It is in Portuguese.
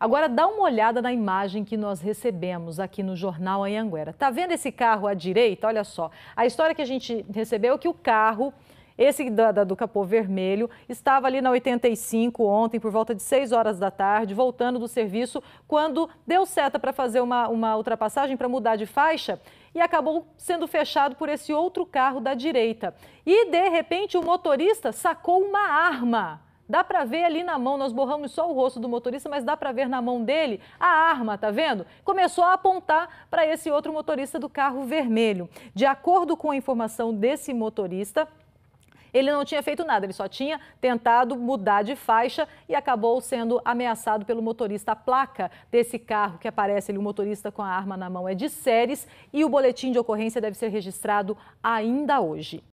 Agora dá uma olhada na imagem que nós recebemos aqui no jornal Anhanguera. Tá vendo esse carro à direita? Olha só. A história que a gente recebeu é que o carro esse da, da, do capô vermelho estava ali na 85 ontem, por volta de 6 horas da tarde, voltando do serviço, quando deu seta para fazer uma, uma ultrapassagem, para mudar de faixa, e acabou sendo fechado por esse outro carro da direita. E, de repente, o motorista sacou uma arma. Dá para ver ali na mão, nós borramos só o rosto do motorista, mas dá para ver na mão dele a arma, tá vendo? Começou a apontar para esse outro motorista do carro vermelho. De acordo com a informação desse motorista, ele não tinha feito nada, ele só tinha tentado mudar de faixa e acabou sendo ameaçado pelo motorista. A placa desse carro que aparece ali, o motorista com a arma na mão, é de séries e o boletim de ocorrência deve ser registrado ainda hoje.